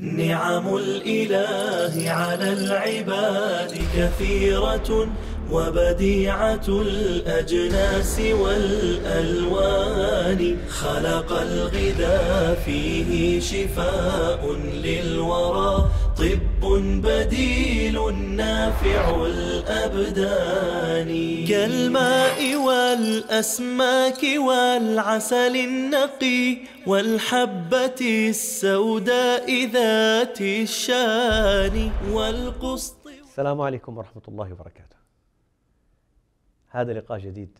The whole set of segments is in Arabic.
نعم الإله على العباد كثيرة وبديعة الأجناس والألوان خلق الغذاء فيه شفاء للورى طب بديل نافع الأبدان كالماء والأسماك والعسل النقي والحبة السوداء ذات الشان والقسط السلام عليكم ورحمة الله وبركاته هذا لقاء جديد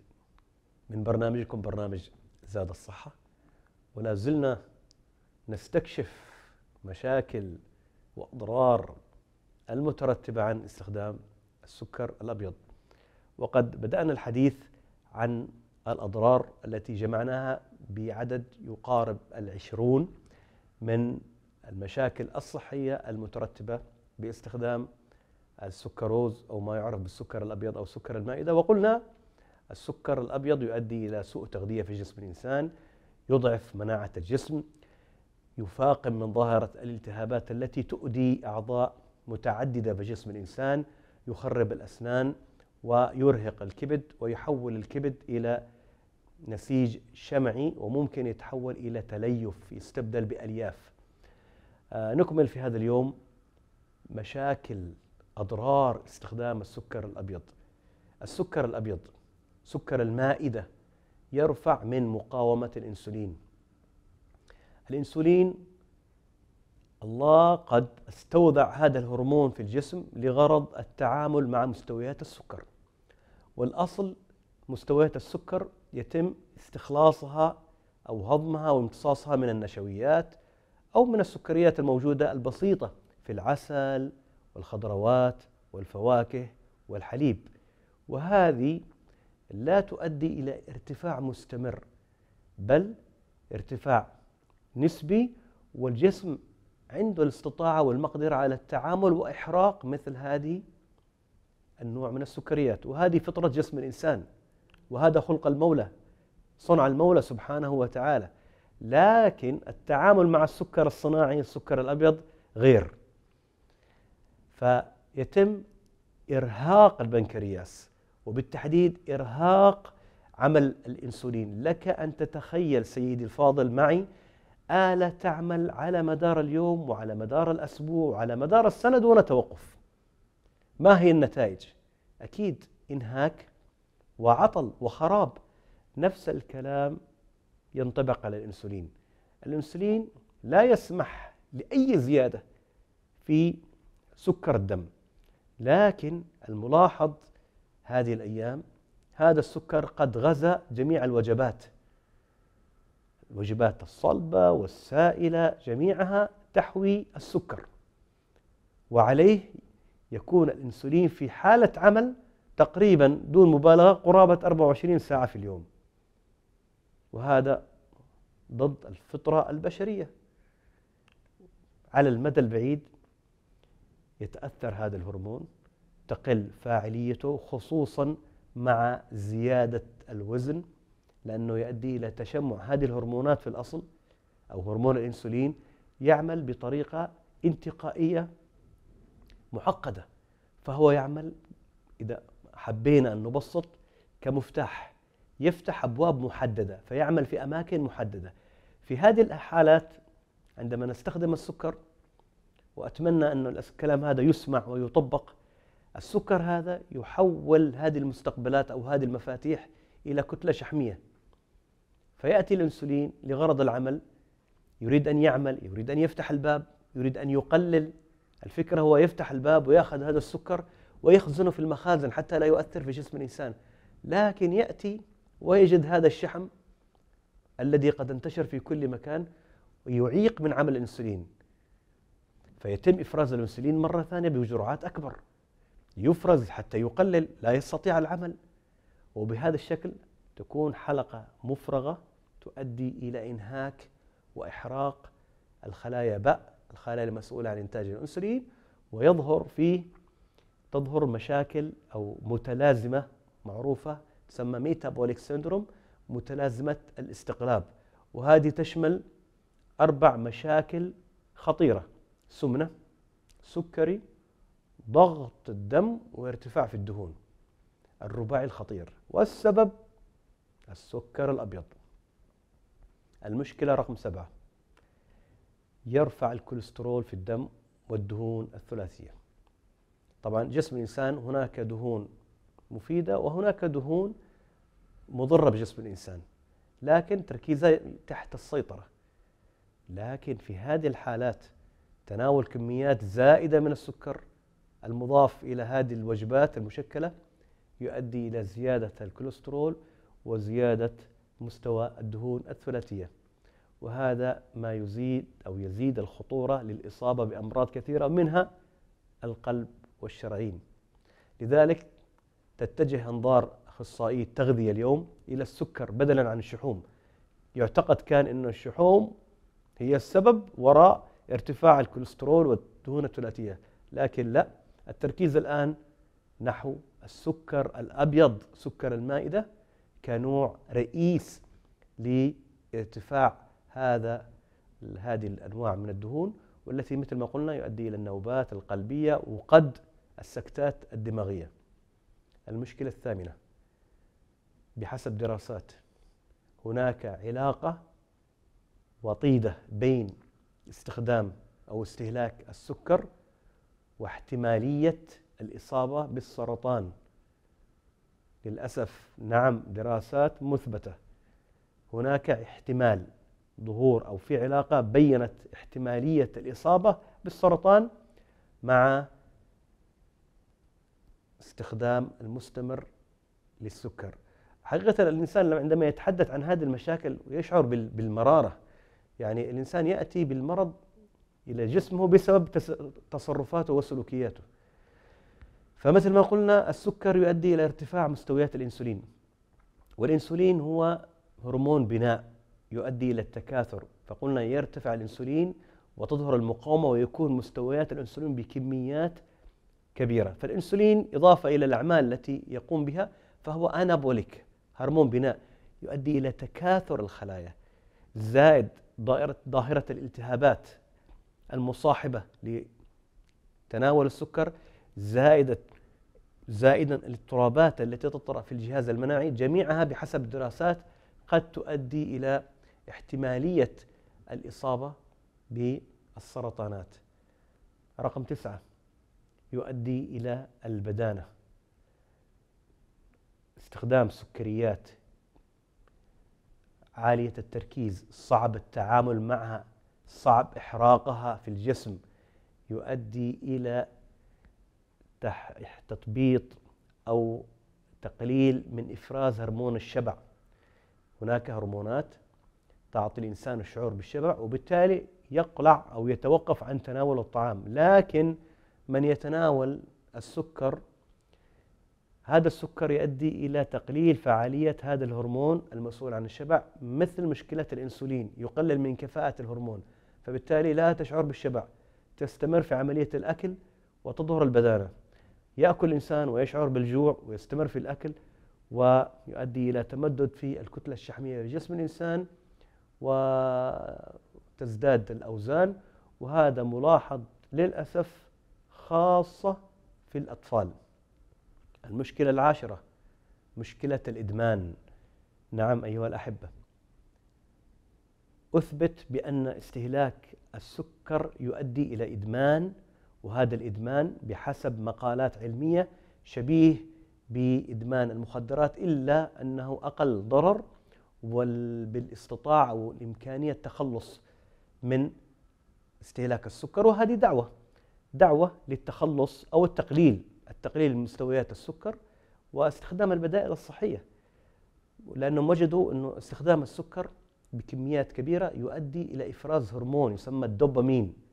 من برنامجكم برنامج زاد الصحة ولا زلنا نستكشف مشاكل وأضرار المترتبة عن استخدام السكر الأبيض وقد بدأنا الحديث عن الأضرار التي جمعناها بعدد يقارب العشرون من المشاكل الصحية المترتبة باستخدام السكروز أو ما يعرف بالسكر الأبيض أو سكر المائدة وقلنا السكر الأبيض يؤدي إلى سوء تغذية في جسم الإنسان يضعف مناعة الجسم يفاقم من ظاهرة الالتهابات التي تؤذي أعضاء متعددة بجسم الإنسان يخرب الأسنان ويرهق الكبد ويحول الكبد إلى نسيج شمعي وممكن يتحول إلى تليف يستبدل بألياف آه، نكمل في هذا اليوم مشاكل أضرار استخدام السكر الأبيض السكر الأبيض سكر المائدة يرفع من مقاومة الإنسولين الانسولين الله قد استودع هذا الهرمون في الجسم لغرض التعامل مع مستويات السكر والأصل مستويات السكر يتم استخلاصها أو هضمها وامتصاصها من النشويات أو من السكريات الموجودة البسيطة في العسل والخضروات والفواكه والحليب وهذه لا تؤدي إلى ارتفاع مستمر بل ارتفاع نسبي والجسم عنده الاستطاعة والمقدرة على التعامل وإحراق مثل هذه النوع من السكريات وهذه فطرة جسم الإنسان وهذا خلق المولى صنع المولى سبحانه وتعالى لكن التعامل مع السكر الصناعي السكر الأبيض غير فيتم إرهاق البنكرياس وبالتحديد إرهاق عمل الإنسولين لك أن تتخيل سيدي الفاضل معي آلة تعمل على مدار اليوم وعلى مدار الأسبوع وعلى مدار السنة دون توقف ما هي النتائج؟ أكيد إنهاك وعطل وخراب نفس الكلام ينطبق على الإنسولين الإنسولين لا يسمح لأي زيادة في سكر الدم لكن الملاحظ هذه الأيام هذا السكر قد غزا جميع الوجبات الوجبات الصلبة والسائلة جميعها تحوي السكر وعليه يكون الانسولين في حالة عمل تقريبا دون مبالغة قرابة 24 ساعة في اليوم وهذا ضد الفطرة البشرية على المدى البعيد يتأثر هذا الهرمون تقل فاعليته خصوصا مع زيادة الوزن لأنه يؤدي إلى تشمع هذه الهرمونات في الأصل أو هرمون الأنسولين يعمل بطريقة انتقائية معقدة فهو يعمل إذا حبينا أن نبسط كمفتاح يفتح أبواب محددة فيعمل في أماكن محددة في هذه الحالات عندما نستخدم السكر وأتمنى أن الكلام هذا يسمع ويطبق السكر هذا يحول هذه المستقبلات أو هذه المفاتيح إلى كتلة شحمية فيأتي الأنسولين لغرض العمل يريد أن يعمل يريد أن يفتح الباب يريد أن يقلل الفكرة هو يفتح الباب ويأخذ هذا السكر ويخزنه في المخازن حتى لا يؤثر في جسم الإنسان لكن يأتي ويجد هذا الشحم الذي قد انتشر في كل مكان ويعيق من عمل الانسولين فيتم افراز الانسولين مره ثانيه بجرعات اكبر يفرز حتى يقلل لا يستطيع العمل وبهذا الشكل تكون حلقة مفرغة تؤدي إلى إنهاك وإحراق الخلايا باء الخلايا المسؤولة عن إنتاج الأنسولين ويظهر فيه تظهر مشاكل أو متلازمة معروفة تسمى ميتابوليك سيندروم متلازمة الاستقلاب وهذه تشمل أربع مشاكل خطيرة سمنة سكري ضغط الدم وارتفاع في الدهون الرباعي الخطير والسبب السكر الأبيض المشكلة رقم سبعة يرفع الكوليسترول في الدم والدهون الثلاثية طبعا جسم الإنسان هناك دهون مفيدة وهناك دهون مضرة بجسم الإنسان لكن تركيزها تحت السيطرة لكن في هذه الحالات تناول كميات زائدة من السكر المضاف إلى هذه الوجبات المشكلة يؤدي إلى زيادة الكوليسترول وزيادة مستوى الدهون الثلاثية وهذا ما يزيد أو يزيد الخطورة للإصابة بأمراض كثيرة منها القلب والشرايين لذلك تتجه أنظار أخصائي التغذية اليوم إلى السكر بدلا عن الشحوم يعتقد كان أن الشحوم هي السبب وراء ارتفاع الكوليسترول والدهون الثلاثية لكن لا التركيز الآن نحو السكر الأبيض سكر المائدة كنوع رئيس لارتفاع هذا هذه الانواع من الدهون والتي مثل ما قلنا يؤدي الى النوبات القلبيه وقد السكتات الدماغيه. المشكله الثامنه بحسب دراسات هناك علاقه وطيده بين استخدام او استهلاك السكر واحتماليه الاصابه بالسرطان للأسف نعم دراسات مثبتة هناك احتمال ظهور أو في علاقة بينت احتمالية الإصابة بالسرطان مع استخدام المستمر للسكر حقيقة الإنسان عندما يتحدث عن هذه المشاكل ويشعر بالمرارة يعني الإنسان يأتي بالمرض إلى جسمه بسبب تصرفاته وسلوكياته فمثل ما قلنا السكر يؤدي إلى ارتفاع مستويات الإنسولين والإنسولين هو هرمون بناء يؤدي إلى التكاثر فقلنا يرتفع الإنسولين وتظهر المقاومة ويكون مستويات الأنسولين بكميات كبيرة فالإنسولين إضافة إلى الأعمال التي يقوم بها فهو أنابوليك هرمون بناء يؤدي إلى تكاثر الخلايا زائد ظاهره ظاهرة الالتهابات المصاحبة لتناول السكر زائدة زائدا الاضطرابات التي تطرأ في الجهاز المناعي جميعها بحسب الدراسات قد تؤدي إلى احتمالية الإصابة بالسرطانات رقم تسعة يؤدي إلى البدانة استخدام سكريات عالية التركيز صعب التعامل معها صعب إحراقها في الجسم يؤدي إلى تطبيط أو تقليل من إفراز هرمون الشبع هناك هرمونات تعطي الإنسان الشعور بالشبع وبالتالي يقلع أو يتوقف عن تناول الطعام لكن من يتناول السكر هذا السكر يؤدي إلى تقليل فعالية هذا الهرمون المسؤول عن الشبع مثل مشكلة الإنسولين يقلل من كفاءة الهرمون فبالتالي لا تشعر بالشبع تستمر في عملية الأكل وتظهر البدانة ياكل الانسان ويشعر بالجوع ويستمر في الاكل ويؤدي الى تمدد في الكتله الشحميه في جسم الانسان وتزداد الاوزان وهذا ملاحظ للاسف خاصه في الاطفال. المشكله العاشره مشكله الادمان. نعم ايها الاحبه. اثبت بان استهلاك السكر يؤدي الى ادمان وهذا الادمان بحسب مقالات علميه شبيه بادمان المخدرات الا انه اقل ضرر وبالاستطاعه والامكانيه التخلص من استهلاك السكر وهذه دعوه دعوه للتخلص او التقليل التقليل من مستويات السكر واستخدام البدائل الصحيه لانهم وجدوا انه استخدام السكر بكميات كبيره يؤدي الى افراز هرمون يسمى الدوبامين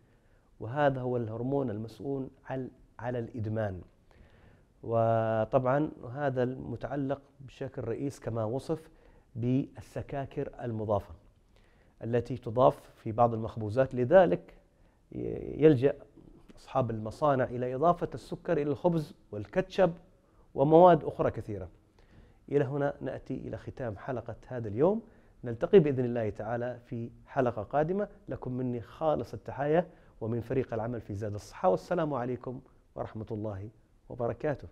وهذا هو الهرمون المسؤول على الإدمان وطبعا هذا المتعلق بشكل رئيس كما وصف بالسكاكر المضافة التي تضاف في بعض المخبوزات لذلك يلجأ أصحاب المصانع إلى إضافة السكر إلى الخبز والكاتشب ومواد أخرى كثيرة إلى هنا نأتي إلى ختام حلقة هذا اليوم نلتقي بإذن الله تعالى في حلقة قادمة لكم مني خالص التحايا ومن فريق العمل في زاد الصحة والسلام عليكم ورحمة الله وبركاته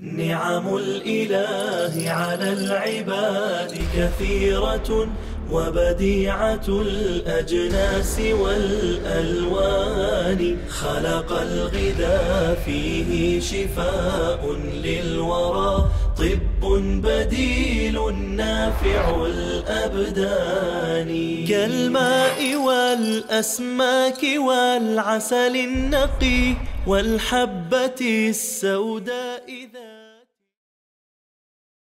نعم الإله على العباد كثيرة وبديعة الأجناس والألوان خلق الغذاء فيه شفاء للورى طب طب بديل نافع الأبدان كالماء والأسماك والعسل النقي والحبة السوداء إذا